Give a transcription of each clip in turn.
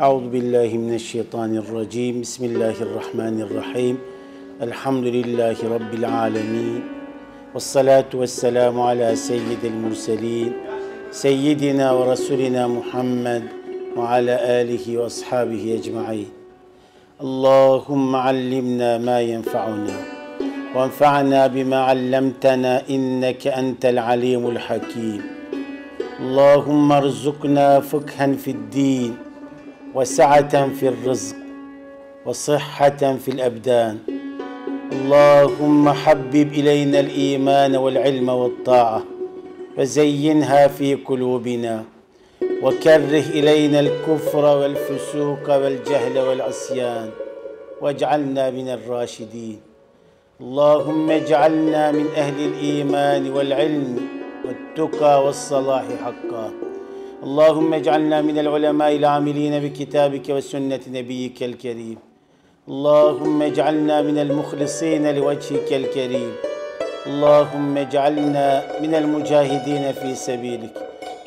أعوذ بالله من الشيطان الرجيم بسم الله الرحمن الرحيم الحمد لله رب العالمين والصلاة والسلام على سيد المرسلين سيدنا ورسولنا محمد وعلى آله وأصحابه أجمعين اللهم علمنا ما ينفعنا وانفعنا بما علمتنا إنك أنت العليم الحكيم اللهم ارزقنا فقها في الدين وسعة في الرزق وصحة في الأبدان اللهم حبب إلينا الإيمان والعلم والطاعة وزينها في قلوبنا وكره إلينا الكفر والفسوق والجهل والعصيان واجعلنا من الراشدين اللهم اجعلنا من أهل الإيمان والعلم والتقى والصلاح حقا اللهم اجعلنا من العلماء العاملين بكتابك وسنة نبيك الكريم اللهم اجعلنا من المخلصين لوجهك الكريم اللهم اجعلنا من المجاهدين في سبيلك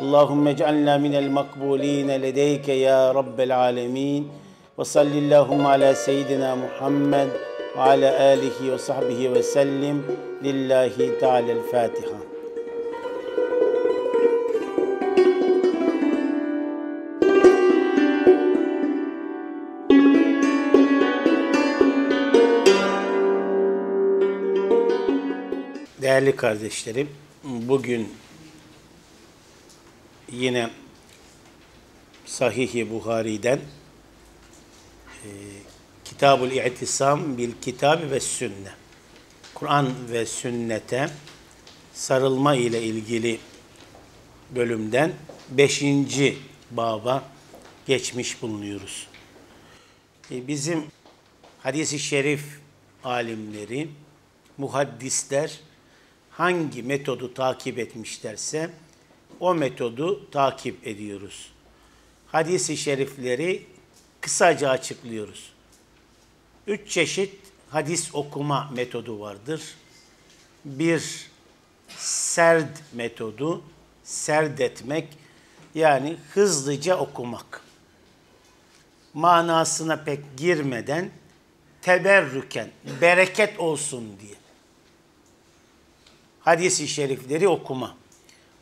اللهم اجعلنا من المقبولين لديك يا رب العالمين وصل اللهم على سيدنا محمد وعلى آله وصحبه وسلم لله تعالى الفاتحة Değerli kardeşlerim, bugün yine Sahih-i Buhari'den e, Kitab-ül İ'tisam bil Kitab ve Sünne. Kur'an ve sünnete sarılma ile ilgili bölümden 5. baba geçmiş bulunuyoruz. E, bizim hadisi şerif alimleri, muhaddisler hangi metodu takip etmişlerse o metodu takip ediyoruz. Hadis-i şerifleri kısaca açıklıyoruz. Üç çeşit hadis okuma metodu vardır. Bir, serd metodu, serd etmek yani hızlıca okumak. Manasına pek girmeden teberrüken, bereket olsun diye Hadisi şerifleri okuma.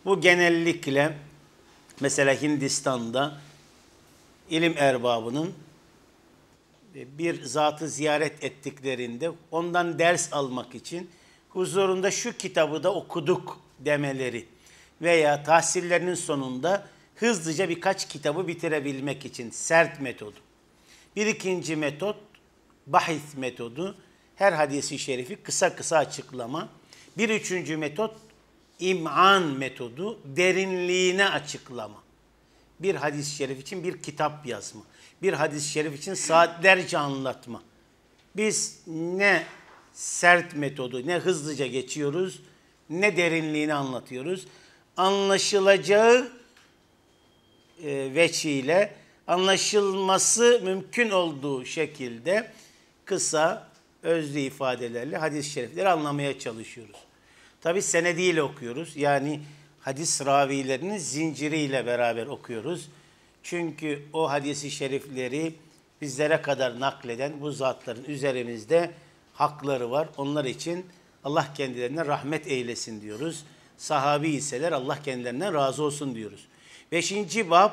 Bu genellikle mesela Hindistan'da ilim erbabının e, bir zatı ziyaret ettiklerinde ondan ders almak için huzurunda şu kitabı da okuduk demeleri veya tahsillerinin sonunda hızlıca birkaç kitabı bitirebilmek için sert metodu. Bir ikinci metot bahis metodu. Her hadisi şerifi kısa kısa açıklama. Bir üçüncü metot im'an metodu derinliğine açıklama. Bir hadis-i şerif için bir kitap yazma. Bir hadis-i şerif için saatlerce anlatma. Biz ne sert metodu ne hızlıca geçiyoruz ne derinliğini anlatıyoruz. Anlaşılacağı e, veçiyle anlaşılması mümkün olduğu şekilde kısa, özlü ifadelerle hadis-i şerifleri anlamaya çalışıyoruz. Tabi senediyle okuyoruz. Yani hadis ravilerinin zinciriyle beraber okuyoruz. Çünkü o hadisi şerifleri bizlere kadar nakleden bu zatların üzerimizde hakları var. Onlar için Allah kendilerine rahmet eylesin diyoruz. Sahabi iseler Allah kendilerinden razı olsun diyoruz. Beşinci bab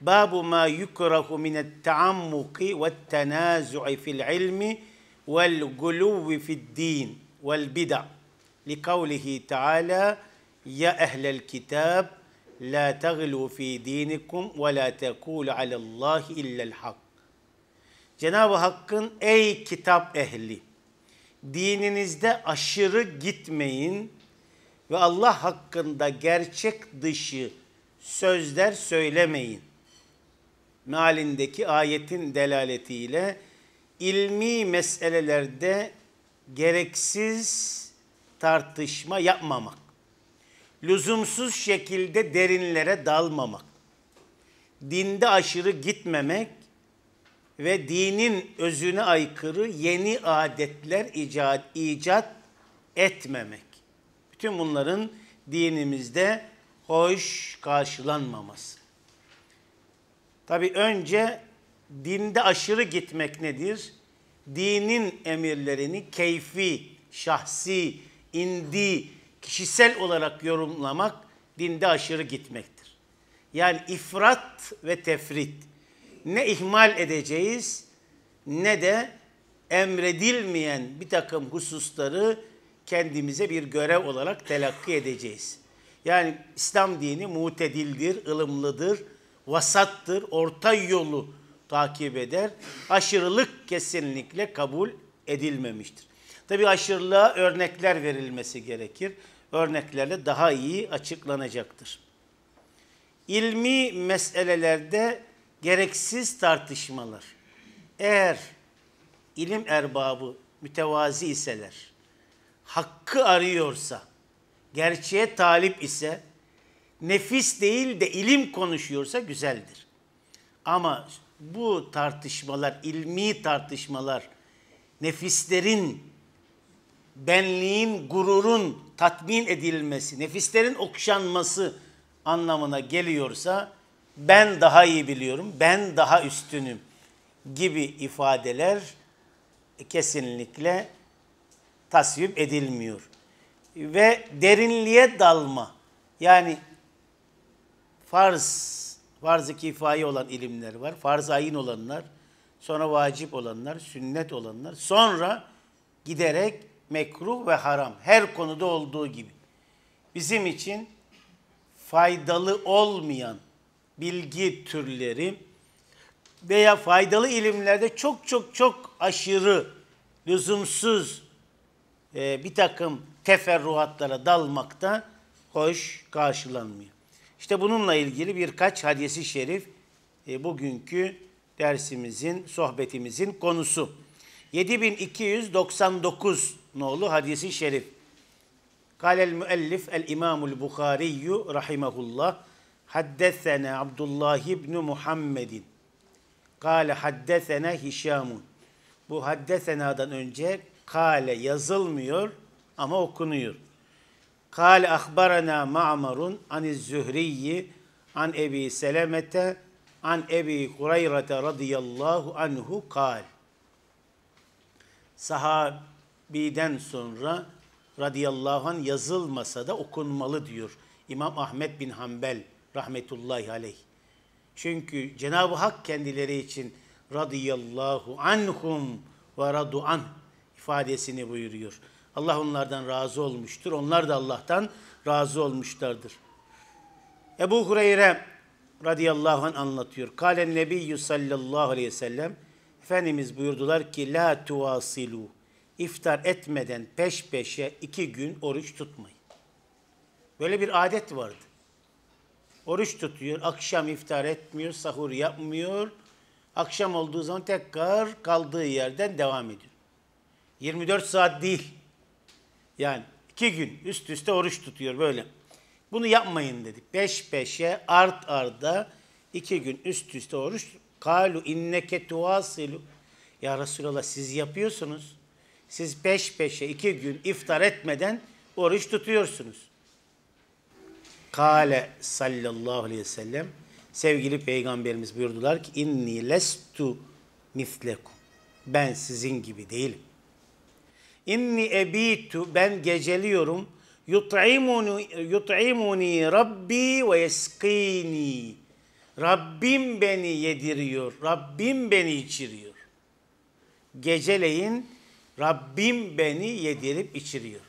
Babu ma yukrahu min et-taammuki ve tenazu'i fil ilmi vel guluvi fid din vel bid'a. لقوله تعالى يا أهل الكتاب لا تغلوا في دينكم ولا تقول على الله إلا الحق Cenab-ı Hakk'ın ey kitap ehli dininizde aşırı gitmeyin ve Allah hakkında gerçek dışı sözler söylemeyin. Mealindeki ayetin delaletiyle ilmi meselelerde gereksiz tartışma yapmamak. Lüzumsuz şekilde derinlere dalmamak. Dinde aşırı gitmemek ve dinin özüne aykırı yeni adetler icat, icat etmemek. Bütün bunların dinimizde hoş karşılanmaması. Tabi önce dinde aşırı gitmek nedir? Dinin emirlerini keyfi, şahsi indiği kişisel olarak yorumlamak dinde aşırı gitmektir. Yani ifrat ve tefrit. Ne ihmal edeceğiz ne de emredilmeyen bir takım hususları kendimize bir görev olarak telakki edeceğiz. Yani İslam dini mutedildir, ılımlıdır, vasattır, orta yolu takip eder. Aşırılık kesinlikle kabul edilmemiştir. Tabii aşırılığa örnekler verilmesi gerekir. Örneklerle daha iyi açıklanacaktır. İlmi meselelerde gereksiz tartışmalar. Eğer ilim erbabı mütevazi iseler, hakkı arıyorsa, gerçeğe talip ise, nefis değil de ilim konuşuyorsa güzeldir. Ama bu tartışmalar, ilmi tartışmalar, nefislerin benliğin, gururun tatmin edilmesi, nefislerin okşanması anlamına geliyorsa ben daha iyi biliyorum, ben daha üstünüm gibi ifadeler kesinlikle tasvip edilmiyor. Ve derinliğe dalma yani farz, farz-ı kifayi olan ilimler var, farz ayin olanlar, sonra vacip olanlar, sünnet olanlar, sonra giderek mekruh ve haram. Her konuda olduğu gibi. Bizim için faydalı olmayan bilgi türleri veya faydalı ilimlerde çok çok çok aşırı, lüzumsuz e, bir takım teferruatlara dalmakta hoş karşılanmıyor. İşte bununla ilgili birkaç hadisi şerif e, bugünkü dersimizin, sohbetimizin konusu. 7299 oğlu hadisi şerif. Kalel müellif el İmamul Bukhari rahimehullah haddesena Abdullah ibn Muhammedin. Kale haddesena Hişamun. Bu haddesenadan önce kale yazılmıyor ama okunuyor. Kale ahbarana Ma'marun aniz Zühriyyi an Ebi Selemete an Ebi Hureyre radıyallahu anhu kal. Sahab Biden sonra radıyallahu an yazılmasa da okunmalı diyor İmam Ahmet bin Hanbel rahmetullahi aleyh. Çünkü Cenab-ı Hak kendileri için radıyallahu anhum ve radu an ifadesini buyuruyor. Allah onlardan razı olmuştur. Onlar da Allah'tan razı olmuşlardır. Ebu Hureyre radıyallahu anh anlatıyor. Kalen Nebiyyü sallallahu aleyhi ve sellem Efendimiz buyurdular ki la tuvasilu iftar etmeden peş peşe iki gün oruç tutmayın. Böyle bir adet vardı. Oruç tutuyor, akşam iftar etmiyor, sahur yapmıyor. Akşam olduğu zaman tekrar kaldığı yerden devam ediyor. 24 saat değil. Yani iki gün üst üste oruç tutuyor böyle. Bunu yapmayın dedi. Beş peşe art arda iki gün üst üste oruç. Kalu inneke tuvasilu. Ya Resulallah siz yapıyorsunuz. Siz beş beşe iki gün iftar etmeden oruç tutuyorsunuz. Kale sallallahu aleyhi ve sellem sevgili peygamberimiz buyurdular ki inni lestu mislekum. Ben sizin gibi değilim. İnni ebitu ben geceliyorum. Yut'imuni yut'imuni Rabbi ve yeskini. Rabbim beni yediriyor. Rabbim beni içiriyor. Geceleyin Rabbim beni yedirip içiriyor.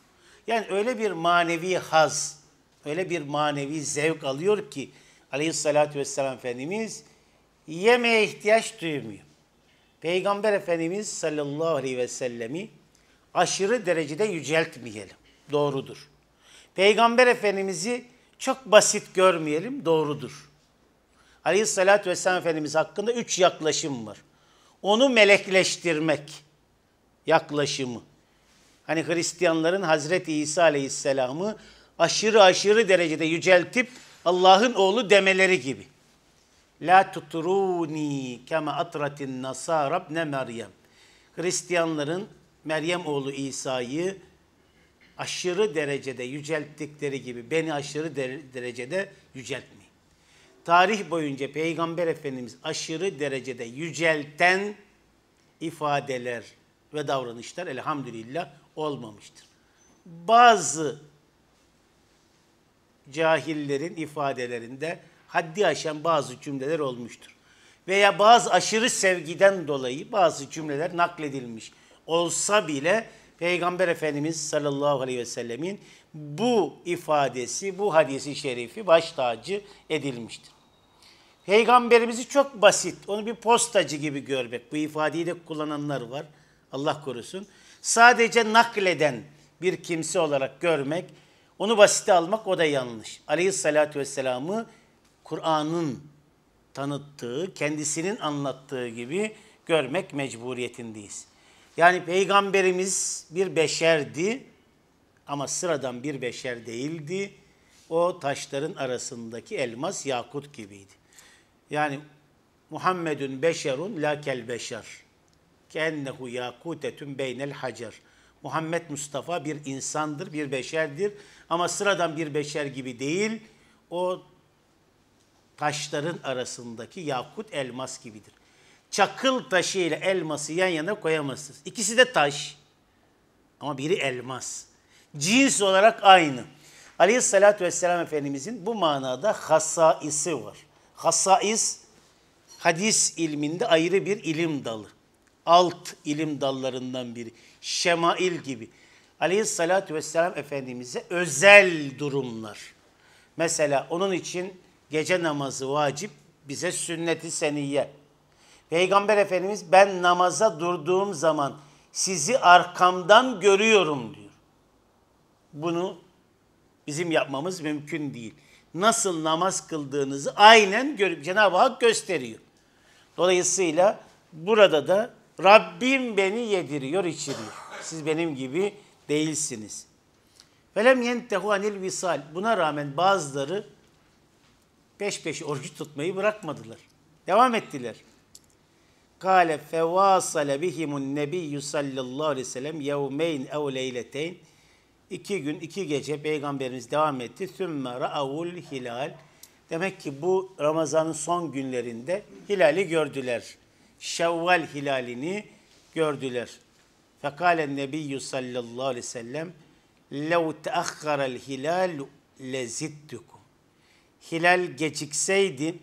Yani öyle bir manevi haz, öyle bir manevi zevk alıyor ki Aleyhisselatü Vesselam Efendimiz yemeğe ihtiyaç duymuyor. Peygamber Efendimiz sallallahu aleyhi ve sellemi aşırı derecede yüceltmeyelim. Doğrudur. Peygamber Efendimiz'i çok basit görmeyelim. Doğrudur. Aleyhisselatü Vesselam Efendimiz hakkında üç yaklaşım var. Onu melekleştirmek, yaklaşımı. Hani Hristiyanların Hazreti İsa Aleyhisselam'ı aşırı aşırı derecede yüceltip Allah'ın oğlu demeleri gibi. La tuturuni kema atratin nasarab ne Meryem. Hristiyanların Meryem oğlu İsa'yı aşırı derecede yücelttikleri gibi beni aşırı derecede yüceltmeyin. Tarih boyunca Peygamber Efendimiz aşırı derecede yücelten ifadeler ve davranışlar elhamdülillah olmamıştır. Bazı cahillerin ifadelerinde haddi aşan bazı cümleler olmuştur. Veya bazı aşırı sevgiden dolayı bazı cümleler nakledilmiş olsa bile Peygamber Efendimiz sallallahu aleyhi ve sellemin bu ifadesi, bu hadisi şerifi baş tacı edilmiştir. Peygamberimizi çok basit, onu bir postacı gibi görmek, bu ifadeyi de kullananlar var. Allah korusun. Sadece nakleden bir kimse olarak görmek, onu basite almak o da yanlış. Aleyhissalatü vesselam'ı Kur'an'ın tanıttığı, kendisinin anlattığı gibi görmek mecburiyetindeyiz. Yani peygamberimiz bir beşerdi ama sıradan bir beşer değildi. O taşların arasındaki elmas yakut gibiydi. Yani Muhammedun beşerun lakel beşer. Kennehu yakutetun beynel hacer. Muhammed Mustafa bir insandır, bir beşerdir ama sıradan bir beşer gibi değil. O taşların arasındaki yakut elmas gibidir. Çakıl taşı ile elması yan yana koyamazsınız. İkisi de taş ama biri elmas. Cins olarak aynı. Aleyhissalatü vesselam Efendimizin bu manada hasaisi var. Hasais hadis ilminde ayrı bir ilim dalı alt ilim dallarından biri. Şemail gibi. Aleyhissalatü vesselam Efendimiz'e özel durumlar. Mesela onun için gece namazı vacip, bize sünneti seniye. Peygamber Efendimiz ben namaza durduğum zaman sizi arkamdan görüyorum diyor. Bunu bizim yapmamız mümkün değil. Nasıl namaz kıldığınızı aynen görüp Cenab-ı Hak gösteriyor. Dolayısıyla burada da Rabbim beni yediriyor, içiriyor. Siz benim gibi değilsiniz. Velem yentehu anil visal. Buna rağmen bazıları peş peş oruç tutmayı bırakmadılar. Devam ettiler. Kale fevasale bihimun nebiyyü sallallahu aleyhi ve sellem yevmeyn ev leyleteyn. İki gün, iki gece Peygamberimiz devam etti. Sümme ra'avul hilal. Demek ki bu Ramazan'ın son günlerinde hilali gördüler. Şevval hilalini gördüler. Fekalen nebiyyü sallallahu aleyhi ve sellem lev teakkarel hilal lezittukum. Hilal gecikseydi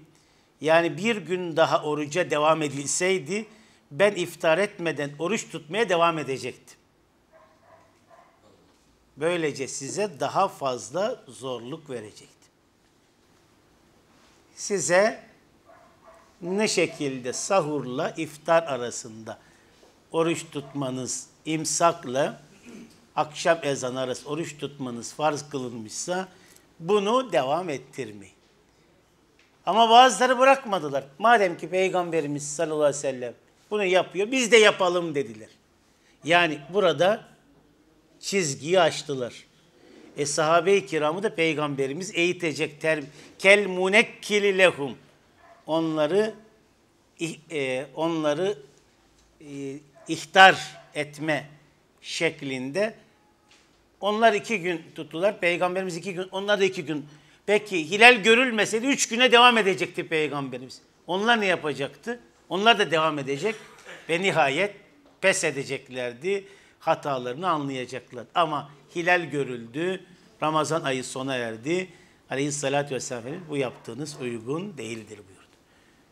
yani bir gün daha oruca devam edilseydi ben iftar etmeden oruç tutmaya devam edecektim. Böylece size daha fazla zorluk verecektim. Size ne şekilde sahurla iftar arasında oruç tutmanız imsakla akşam ezan arası oruç tutmanız farz kılınmışsa bunu devam ettirmeyin. Ama bazıları bırakmadılar. Madem ki Peygamberimiz sallallahu aleyhi ve sellem bunu yapıyor biz de yapalım dediler. Yani burada çizgiyi açtılar. E sahabe-i kiramı da peygamberimiz eğitecek. Kel munekkili lehum onları e, onları e, ihtar etme şeklinde onlar iki gün tuttular. Peygamberimiz iki gün, onlar da iki gün. Peki hilal görülmeseydi üç güne devam edecekti Peygamberimiz. Onlar ne yapacaktı? Onlar da devam edecek ve nihayet pes edeceklerdi. Hatalarını anlayacaklar. Ama hilal görüldü. Ramazan ayı sona erdi. Aleyhissalatü vesselam bu yaptığınız uygun değildir buyur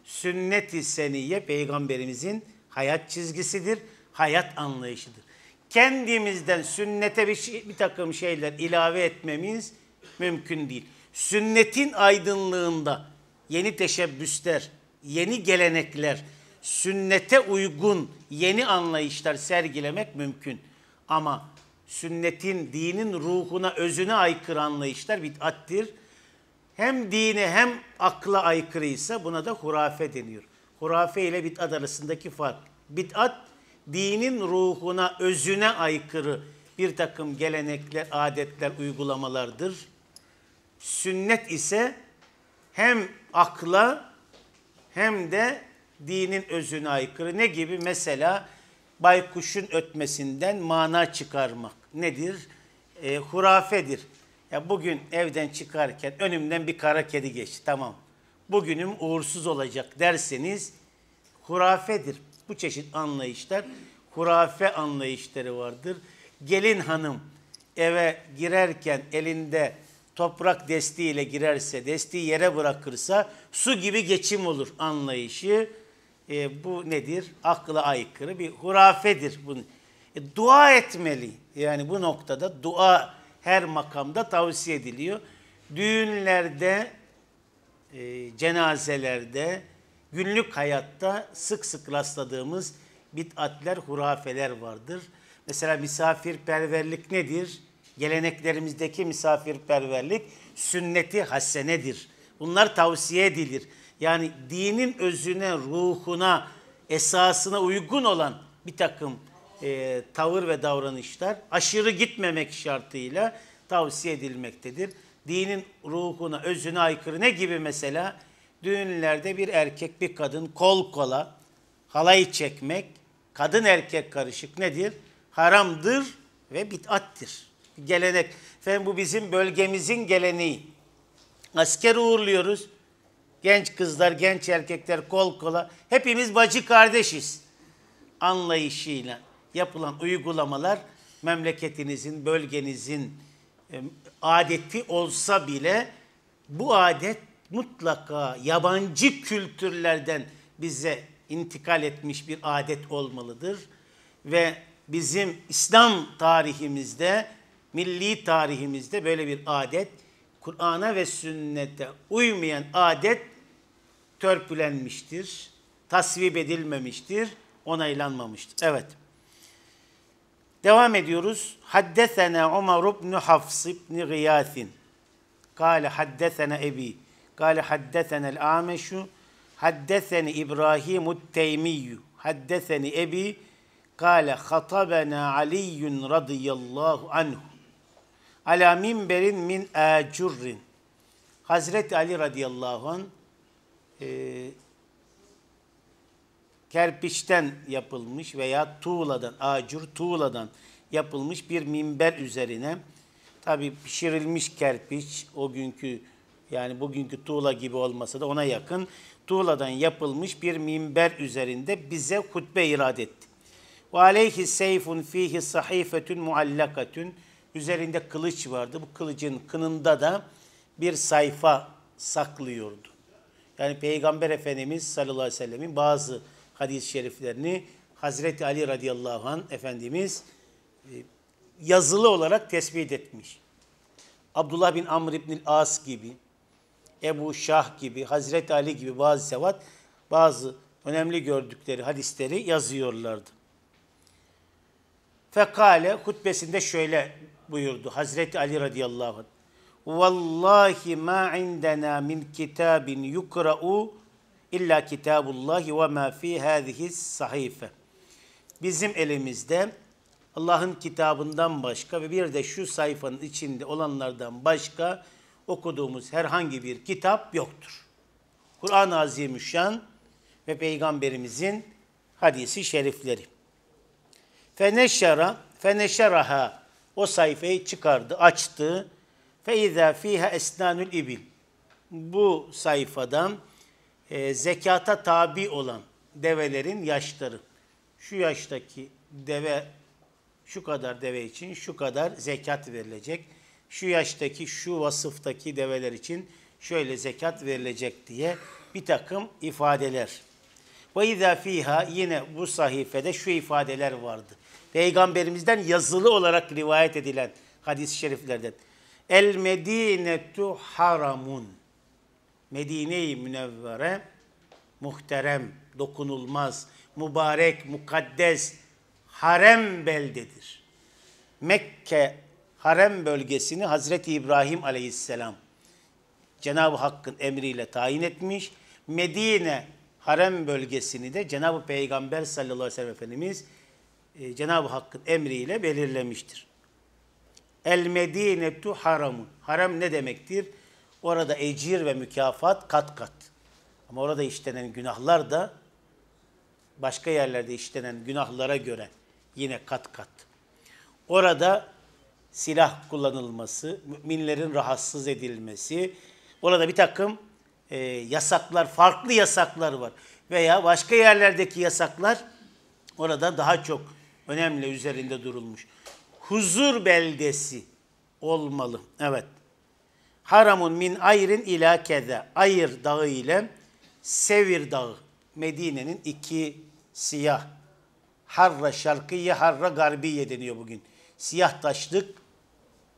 sünnet-i seniye peygamberimizin hayat çizgisidir, hayat anlayışıdır. Kendimizden sünnete bir, şey, bir takım şeyler ilave etmemiz mümkün değil. Sünnetin aydınlığında yeni teşebbüsler, yeni gelenekler, sünnete uygun yeni anlayışlar sergilemek mümkün. Ama sünnetin, dinin ruhuna, özüne aykırı anlayışlar bid'attir hem dine hem akla aykırıysa buna da hurafe deniyor. Hurafe ile bid'at arasındaki fark. Bid'at dinin ruhuna, özüne aykırı bir takım gelenekler, adetler, uygulamalardır. Sünnet ise hem akla hem de dinin özüne aykırı. Ne gibi? Mesela baykuşun ötmesinden mana çıkarmak nedir? E, hurafedir. Ya bugün evden çıkarken önümden bir kara kedi geçti tamam. Bugünüm uğursuz olacak derseniz hurafedir. Bu çeşit anlayışlar hurafe anlayışları vardır. Gelin hanım eve girerken elinde toprak destiğiyle girerse, desteği yere bırakırsa su gibi geçim olur anlayışı. E, bu nedir? Akla aykırı bir hurafedir. Bunu. E, dua etmeli. Yani bu noktada dua her makamda tavsiye ediliyor. Düğünlerde, e, cenazelerde, günlük hayatta sık sık rastladığımız bid'atler, hurafeler vardır. Mesela misafirperverlik nedir? Geleneklerimizdeki misafirperverlik sünneti hasenedir. Bunlar tavsiye edilir. Yani dinin özüne, ruhuna, esasına uygun olan bir takım e, tavır ve davranışlar aşırı gitmemek şartıyla tavsiye edilmektedir. Dinin ruhuna, özüne aykırı ne gibi mesela? Düğünlerde bir erkek bir kadın kol kola halay çekmek, kadın erkek karışık nedir? Haramdır ve bid'attir. Gelenek. Efendim bu bizim bölgemizin geleneği. Asker uğurluyoruz. Genç kızlar, genç erkekler kol kola. Hepimiz bacı kardeşiz. Anlayışıyla, yapılan uygulamalar memleketinizin, bölgenizin e, adeti olsa bile bu adet mutlaka yabancı kültürlerden bize intikal etmiş bir adet olmalıdır ve bizim İslam tarihimizde, milli tarihimizde böyle bir adet, Kur'an'a ve sünnete uymayan adet törpülenmiştir, tasvip edilmemiştir, onaylanmamıştır. Evet. Devam ediyoruz. Haddesena Umar ibn Hafs ibn Gıyasin. Kale haddesena ebi. Kale haddesena el-Ameşu. Haddeseni İbrahim Teymiyyü. Haddeseni ebi. Kale hatabena Aliyyun radıyallahu anhu. Ala minberin min acurrin. Hazreti Ali radıyallahu anh e, kerpiçten yapılmış veya tuğladan, acur tuğladan yapılmış bir minber üzerine tabi pişirilmiş kerpiç o günkü yani bugünkü tuğla gibi olmasa da ona yakın tuğladan yapılmış bir minber üzerinde bize hutbe irad etti. Ve aleyhi seyfun fihi sahifetun muallakatun üzerinde kılıç vardı. Bu kılıcın kınında da bir sayfa saklıyordu. Yani Peygamber Efendimiz sallallahu aleyhi ve sellemin bazı hadis-i şeriflerini Hazreti Ali radıyallahu an Efendimiz e, yazılı olarak tespit etmiş. Abdullah bin Amr ibn As gibi, Ebu Şah gibi, Hazreti Ali gibi bazı sevat, bazı önemli gördükleri hadisleri yazıyorlardı. Fekale hutbesinde şöyle buyurdu Hazreti Ali radıyallahu anh. Vallahi ma indena min kitabin yukra'u İlla kitabullahi ve ma fi hadihi sahife. Bizim elimizde Allah'ın kitabından başka ve bir de şu sayfanın içinde olanlardan başka okuduğumuz herhangi bir kitap yoktur. Kur'an-ı Azimüşşan ve Peygamberimizin hadisi şerifleri. Feneşara feneşeraha o sayfayı çıkardı, açtı. Fe izâ fîhâ esnânül ibil. Bu sayfadan e, zekata tabi olan develerin yaşları. Şu yaştaki deve şu kadar deve için şu kadar zekat verilecek. Şu yaştaki şu vasıftaki develer için şöyle zekat verilecek diye bir takım ifadeler. Ve izâ fîhâ yine bu sahifede şu ifadeler vardı. Peygamberimizden yazılı olarak rivayet edilen hadis-i şeriflerden. El medinetu haramun. Medine-i Münevvere muhterem, dokunulmaz, mübarek, mukaddes, harem beldedir. Mekke harem bölgesini Hazreti İbrahim aleyhisselam Cenab-ı Hakk'ın emriyle tayin etmiş. Medine harem bölgesini de Cenab-ı Peygamber sallallahu aleyhi ve sellem Efendimiz e, Cenab-ı Hakk'ın emriyle belirlemiştir. El Medinetu haramun. Haram ne demektir? Orada ecir ve mükafat kat kat. Ama orada işlenen günahlar da başka yerlerde işlenen günahlara göre yine kat kat. Orada silah kullanılması, müminlerin rahatsız edilmesi, orada bir takım e, yasaklar, farklı yasaklar var. Veya başka yerlerdeki yasaklar orada daha çok önemli üzerinde durulmuş. Huzur beldesi olmalı. Evet. Haramun min ayrin ila kede. Ayr dağı ile Sevir dağı. Medine'nin iki siyah. Harra şarkıyı harra garbiye deniyor bugün. Siyah taşlık,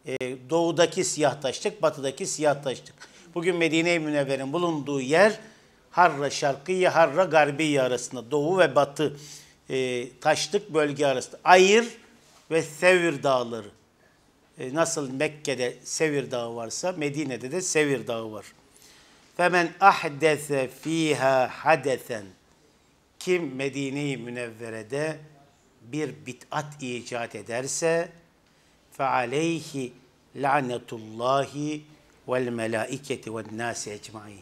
e, doğudaki siyah taşlık, batıdaki siyah taşlık. Bugün Medine-i Münevver'in bulunduğu yer Harra şarkıyı harra garbiyi arasında. Doğu ve batı e, taşlık bölge arasında. Ayır ve Sevir dağları. E, nasıl Mekke'de Sevir Dağı varsa Medine'de de Sevir Dağı var. Femen ahdese fiha hadesen. Kim Medine-i Münevvere'de bir bit'at icat ederse fe aleyhi lanetullahi vel melaiketi vel nasi ecmain.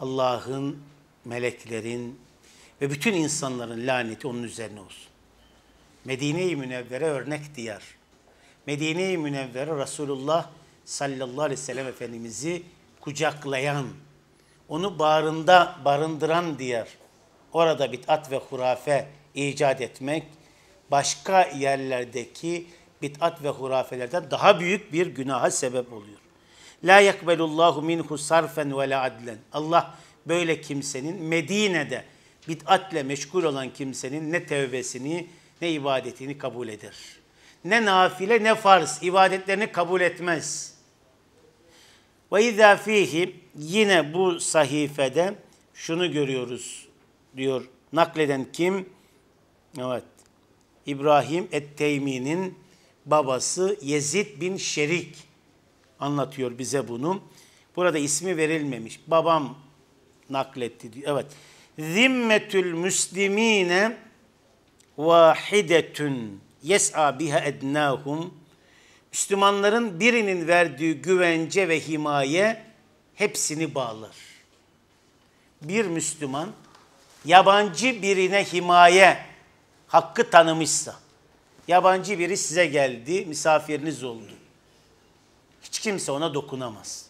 Allah'ın, meleklerin ve bütün insanların laneti onun üzerine olsun. Medine-i Münevvere örnek diyar. Medine-i Münevvere Resulullah sallallahu aleyhi ve sellem Efendimiz'i kucaklayan, onu bağrında barındıran diyar. Orada bit'at ve hurafe icat etmek, başka yerlerdeki bit'at ve hurafelerden daha büyük bir günaha sebep oluyor. La yakbelullahu minhu sarfen ve la adlen. Allah böyle kimsenin Medine'de bitatle meşgul olan kimsenin ne tevbesini ne ibadetini kabul eder.'' ne nafile ne farz ibadetlerini kabul etmez. Ve izâ yine bu sahifede şunu görüyoruz diyor nakleden kim? Evet. İbrahim Etteymi'nin babası Yezid bin Şerik anlatıyor bize bunu. Burada ismi verilmemiş. Babam nakletti diyor. Evet. Zimmetül müslimine vahidetün yes'a biha ednahum, Müslümanların birinin verdiği güvence ve himaye hepsini bağlar. Bir Müslüman yabancı birine himaye hakkı tanımışsa, yabancı biri size geldi, misafiriniz oldu. Hiç kimse ona dokunamaz.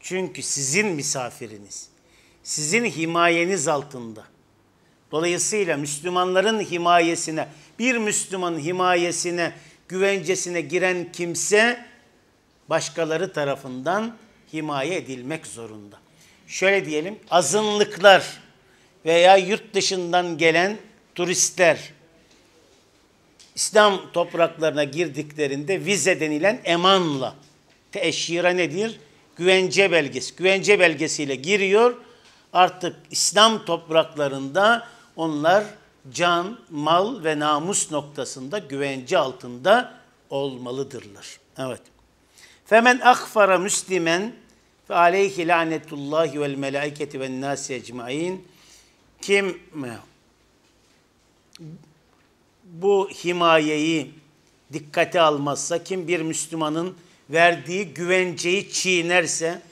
Çünkü sizin misafiriniz, sizin himayeniz altında. Dolayısıyla Müslümanların himayesine bir Müslümanın himayesine, güvencesine giren kimse başkaları tarafından himaye edilmek zorunda. Şöyle diyelim azınlıklar veya yurt dışından gelen turistler İslam topraklarına girdiklerinde vize denilen emanla teşhira nedir? Güvence belgesi. Güvence belgesiyle giriyor. Artık İslam topraklarında onlar can, mal ve namus noktasında güvence altında olmalıdırlar. Evet. Femen akfara müslimen fe aleyhi lanetullahi vel melaiketi ve nasi ecmain. Kim bu himayeyi dikkate almazsa, kim bir Müslümanın verdiği güvenceyi çiğnerse,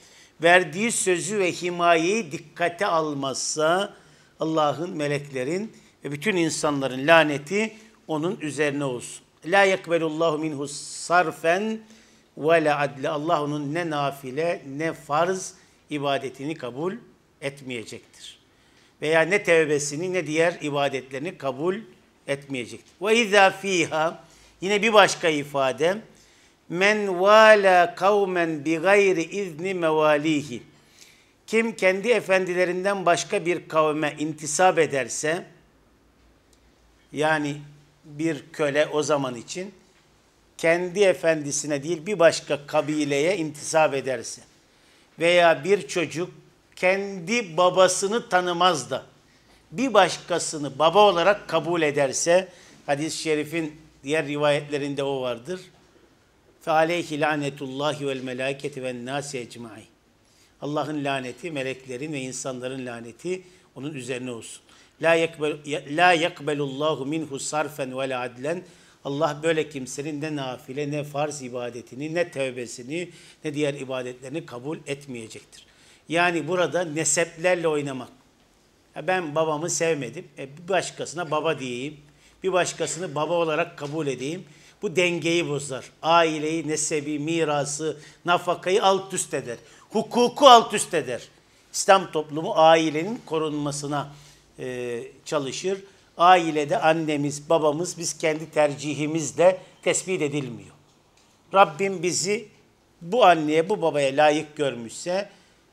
verdiği sözü ve himayeyi dikkate almazsa Allah'ın meleklerin ve bütün insanların laneti onun üzerine olsun. La yekbelullahu minhu sarfen ve la adli. Allah onun ne nafile ne farz ibadetini kabul etmeyecektir. Veya ne tevbesini ne diğer ibadetlerini kabul etmeyecektir. Ve izâ fîhâ yine bir başka ifade men vala kavmen bi gayri izni mevalihi kim kendi efendilerinden başka bir kavme intisap ederse yani bir köle o zaman için kendi efendisine değil bir başka kabileye intisap ederse veya bir çocuk kendi babasını tanımaz da bir başkasını baba olarak kabul ederse hadis-i şerifin diğer rivayetlerinde o vardır. Fe aleyhi lanetullahi vel melaketi ven nasi ecmai. Allah'ın laneti, meleklerin ve insanların laneti onun üzerine olsun. La yekbel la yekbelullahu minhu sarfen ve la adlen. Allah böyle kimsenin ne nafile ne farz ibadetini ne tevbesini ne diğer ibadetlerini kabul etmeyecektir. Yani burada neseplerle oynamak. Ben babamı sevmedim. E, bir başkasına baba diyeyim. Bir başkasını baba olarak kabul edeyim. Bu dengeyi bozar. Aileyi, nesebi, mirası, nafakayı alt üst eder. Hukuku alt üst eder. İslam toplumu ailenin korunmasına e, çalışır. Ailede annemiz, babamız biz kendi tercihimizle tespit edilmiyor. Rabbim bizi bu anneye, bu babaya layık görmüşse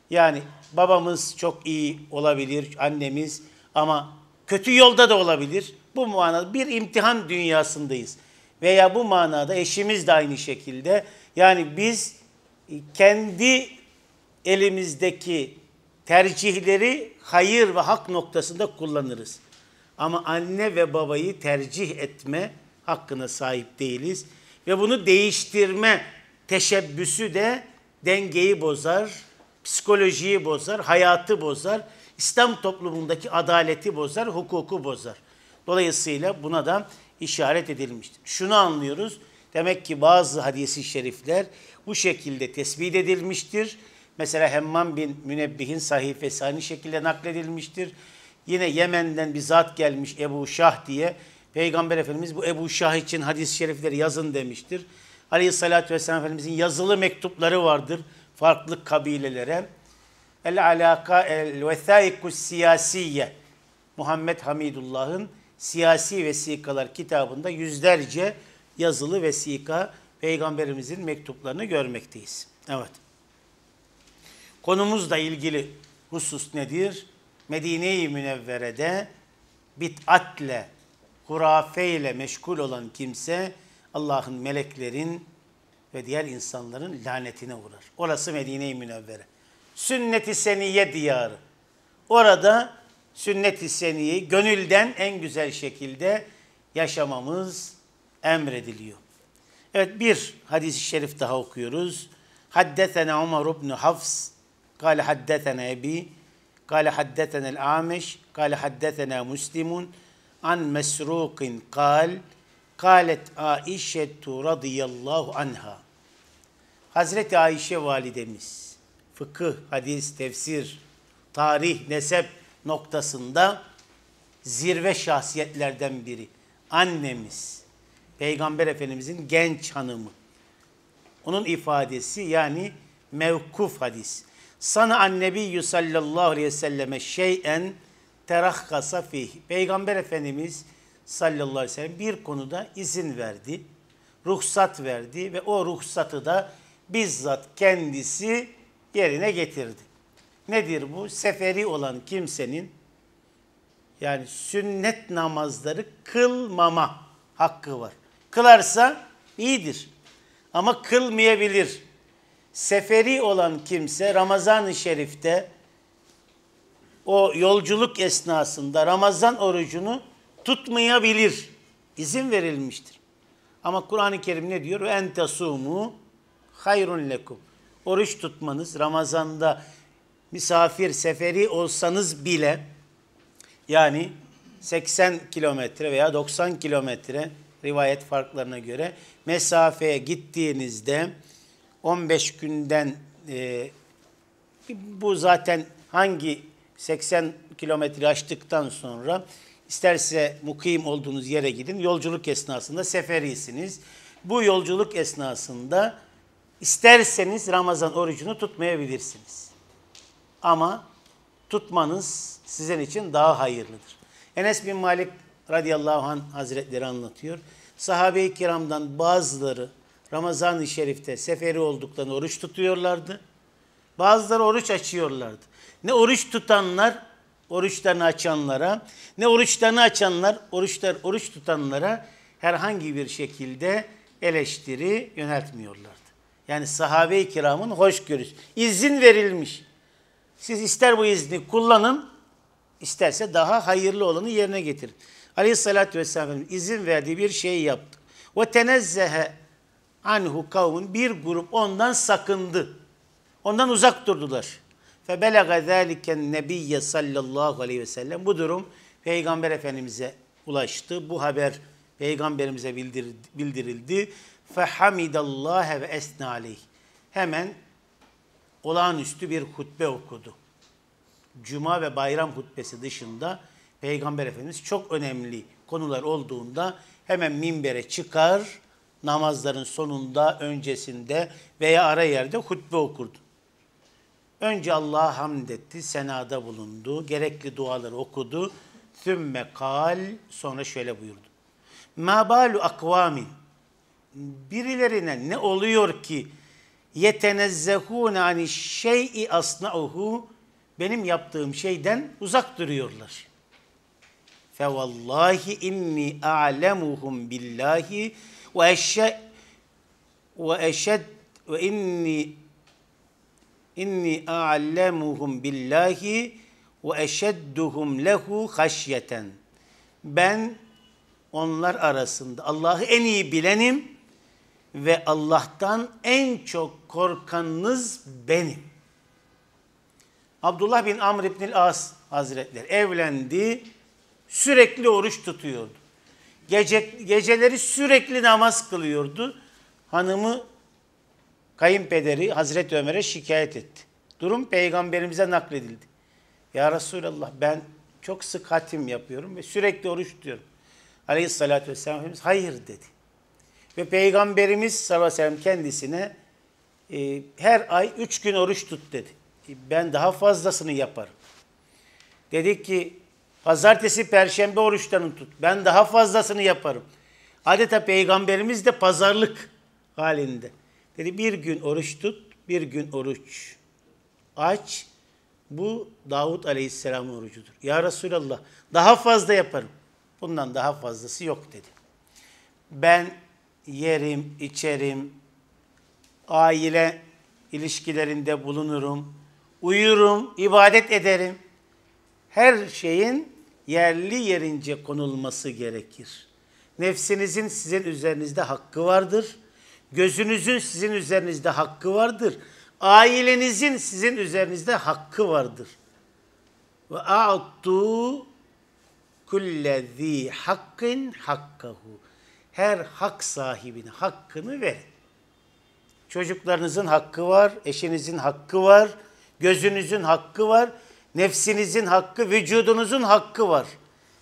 yani babamız çok iyi olabilir, annemiz ama kötü yolda da olabilir. Bu manada bir imtihan dünyasındayız. Veya bu manada eşimiz de aynı şekilde. Yani biz kendi elimizdeki tercihleri hayır ve hak noktasında kullanırız. Ama anne ve babayı tercih etme hakkına sahip değiliz. Ve bunu değiştirme teşebbüsü de dengeyi bozar, psikolojiyi bozar, hayatı bozar, İslam toplumundaki adaleti bozar, hukuku bozar. Dolayısıyla buna da işaret edilmiştir. Şunu anlıyoruz. Demek ki bazı hadisi şerifler bu şekilde tespit edilmiştir Mesela Hemmam bin Münebbih'in sahifesi aynı şekilde nakledilmiştir. Yine Yemen'den bir zat gelmiş Ebu Şah diye. Peygamber Efendimiz bu Ebu Şah için hadis-i şerifleri yazın demiştir. Aleyhissalatü vesselam Efendimizin yazılı mektupları vardır farklı kabilelere. El alaka el vesaikus siyasiye. Muhammed Hamidullah'ın siyasi vesikalar kitabında yüzlerce yazılı vesika peygamberimizin mektuplarını görmekteyiz. Evet konumuzla ilgili husus nedir? Medine-i Münevvere'de bit'atle, hurafeyle meşgul olan kimse Allah'ın meleklerin ve diğer insanların lanetine uğrar. Orası Medine-i Münevvere. Sünnet-i Seniye diyarı. Orada sünnet-i seniyeyi gönülden en güzel şekilde yaşamamız emrediliyor. Evet bir hadis-i şerif daha okuyoruz. Haddetena Umar ibn Hafs قال حدثنا أبي قال حدثنا الأعمش قال حدثنا مسلم عن مسروق قال قالت Aişe radıyallahu anha. Hazreti Ayşe validemiz fıkıh, hadis, tefsir, tarih, nesep noktasında zirve şahsiyetlerden biri. Annemiz, Peygamber Efendimizin genç hanımı. Onun ifadesi yani mevkuf hadis. Sana annebiyyü sallallahu aleyhi ve selleme şeyen terakkasa fih. Peygamber Efendimiz sallallahu aleyhi ve sellem bir konuda izin verdi. Ruhsat verdi ve o ruhsatı da bizzat kendisi yerine getirdi. Nedir bu? Seferi olan kimsenin yani sünnet namazları kılmama hakkı var. Kılarsa iyidir ama kılmayabilir seferi olan kimse Ramazan-ı Şerif'te o yolculuk esnasında Ramazan orucunu tutmayabilir. İzin verilmiştir. Ama Kur'an-ı Kerim ne diyor? En tasumu hayrun lekum. Oruç tutmanız Ramazan'da misafir seferi olsanız bile yani 80 kilometre veya 90 kilometre rivayet farklarına göre mesafeye gittiğinizde 15 günden e, bu zaten hangi 80 kilometre açtıktan sonra isterse mukim olduğunuz yere gidin. Yolculuk esnasında seferisiniz. Bu yolculuk esnasında isterseniz Ramazan orucunu tutmayabilirsiniz. Ama tutmanız sizin için daha hayırlıdır. Enes bin Malik radıyallahu anh hazretleri anlatıyor. Sahabe-i kiramdan bazıları Ramazan-ı Şerif'te seferi olduklarını oruç tutuyorlardı. Bazıları oruç açıyorlardı. Ne oruç tutanlar oruçlarını açanlara, ne oruçlarını açanlar oruçlar oruç tutanlara herhangi bir şekilde eleştiri yöneltmiyorlardı. Yani sahabe-i kiramın hoşgörüsü. İzin verilmiş. Siz ister bu izni kullanın, isterse daha hayırlı olanı yerine getirin. Aleyhissalatü vesselam izin verdiği bir şeyi yaptı. Ve tenezzehe anhu kavmin bir grup ondan sakındı. Ondan uzak durdular. Fe belaga zaliken nebiyye sallallahu aleyhi ve sellem. Bu durum Peygamber Efendimiz'e ulaştı. Bu haber Peygamberimize bildirildi. bildirildi. Fe hamidallâhe ve esna aleyh. Hemen olağanüstü bir hutbe okudu. Cuma ve bayram hutbesi dışında Peygamber Efendimiz çok önemli konular olduğunda hemen minbere çıkar namazların sonunda, öncesinde veya ara yerde hutbe okurdu. Önce Allah'a hamd etti, senada bulundu, gerekli duaları okudu. Sümme kal, sonra şöyle buyurdu. Ma balu akvamin. Birilerine ne oluyor ki yetenezzehune ani şey'i asna'uhu benim yaptığım şeyden uzak duruyorlar. Fe vallahi inni a'lemuhum billahi وأشد وأشد وإني إني أعلمهم بالله وأشدهم له خشية Ben onlar arasında Allah'ı en iyi bilenim ve Allah'tan en çok korkanınız benim. Abdullah bin Amr ibn As Hazretleri evlendi, sürekli oruç tutuyordu. Gece, geceleri sürekli namaz kılıyordu. Hanımı kayınpederi Hazreti Ömer'e şikayet etti. Durum peygamberimize nakledildi. Ya Resulallah ben çok sık hatim yapıyorum ve sürekli oruç tutuyorum. Aleyhissalatü vesselam Efendimiz hayır dedi. Ve peygamberimiz sallallahu aleyhi ve sellem kendisine e, her ay üç gün oruç tut dedi. E, ben daha fazlasını yaparım. Dedi ki Pazartesi, perşembe oruçlarını tut. Ben daha fazlasını yaparım. Adeta peygamberimiz de pazarlık halinde. Dedi bir gün oruç tut, bir gün oruç aç. Bu Davut Aleyhisselam orucudur. Ya Resulallah daha fazla yaparım. Bundan daha fazlası yok dedi. Ben yerim, içerim, aile ilişkilerinde bulunurum, uyurum, ibadet ederim. Her şeyin yerli yerince konulması gerekir. Nefsinizin sizin üzerinizde hakkı vardır. Gözünüzün sizin üzerinizde hakkı vardır. Ailenizin sizin üzerinizde hakkı vardır. Ve a'tu kullezi hakkın hakkahu. Her hak sahibine hakkını verin. Çocuklarınızın hakkı var, eşinizin hakkı var, gözünüzün hakkı var, Nefsinizin hakkı, vücudunuzun hakkı var.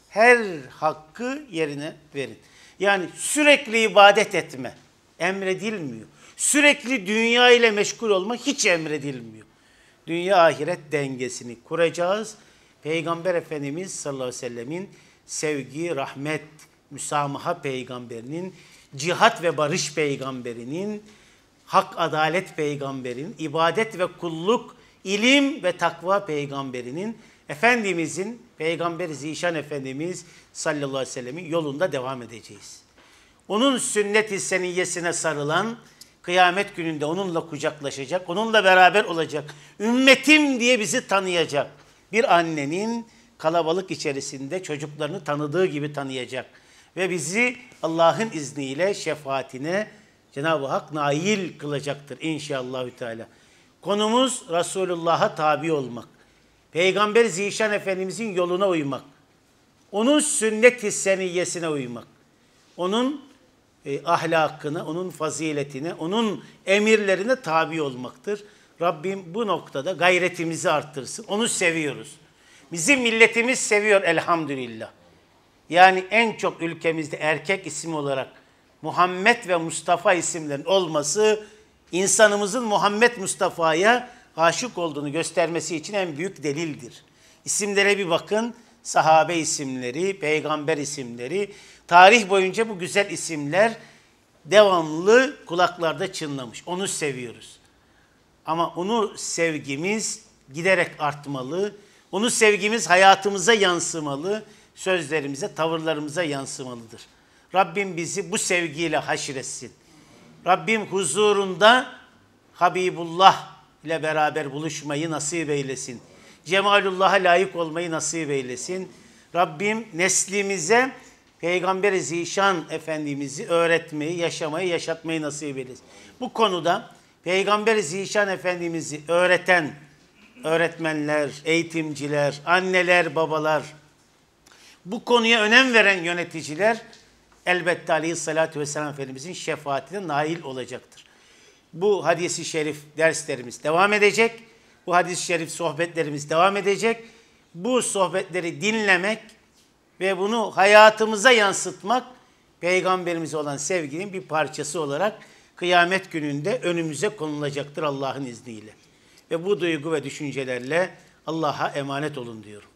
Her hakkı yerine verin. Yani sürekli ibadet etme emredilmiyor. Sürekli dünya ile meşgul olma hiç emredilmiyor. Dünya ahiret dengesini kuracağız. Peygamber Efendimiz sallallahu aleyhi ve sellemin sevgi, rahmet, müsamaha peygamberinin, cihat ve barış peygamberinin, hak adalet peygamberinin, ibadet ve kulluk ilim ve takva peygamberinin, Efendimizin, Peygamber Zişan Efendimiz sallallahu aleyhi ve sellemin yolunda devam edeceğiz. Onun sünnet-i seniyyesine sarılan, kıyamet gününde onunla kucaklaşacak, onunla beraber olacak, ümmetim diye bizi tanıyacak. Bir annenin kalabalık içerisinde çocuklarını tanıdığı gibi tanıyacak. Ve bizi Allah'ın izniyle şefaatine Cenab-ı Hak nail kılacaktır inşallahü teala. Konumuz Resulullah'a tabi olmak. Peygamber Zişan Efendimizin yoluna uymak. Onun sünnet-i seniyyesine uymak. Onun e, ahlakına, onun faziletine, onun emirlerine tabi olmaktır. Rabbim bu noktada gayretimizi arttırsın. Onu seviyoruz. Bizim milletimiz seviyor elhamdülillah. Yani en çok ülkemizde erkek isim olarak Muhammed ve Mustafa isimlerin olması insanımızın Muhammed Mustafa'ya aşık olduğunu göstermesi için en büyük delildir. İsimlere bir bakın. Sahabe isimleri, peygamber isimleri, tarih boyunca bu güzel isimler devamlı kulaklarda çınlamış. Onu seviyoruz. Ama onu sevgimiz giderek artmalı. Onu sevgimiz hayatımıza yansımalı. Sözlerimize, tavırlarımıza yansımalıdır. Rabbim bizi bu sevgiyle haşretsin. Rabbim huzurunda Habibullah ile beraber buluşmayı nasip eylesin. Cemalullah'a layık olmayı nasip eylesin. Rabbim neslimize Peygamber-i Zişan Efendimiz'i öğretmeyi, yaşamayı, yaşatmayı nasip eylesin. Bu konuda Peygamber-i Zişan Efendimiz'i öğreten öğretmenler, eğitimciler, anneler, babalar, bu konuya önem veren yöneticiler elbette aleyhissalatü vesselam Efendimizin şefaatine nail olacaktır. Bu hadisi şerif derslerimiz devam edecek. Bu hadis-i şerif sohbetlerimiz devam edecek. Bu sohbetleri dinlemek ve bunu hayatımıza yansıtmak peygamberimize olan sevginin bir parçası olarak kıyamet gününde önümüze konulacaktır Allah'ın izniyle. Ve bu duygu ve düşüncelerle Allah'a emanet olun diyorum.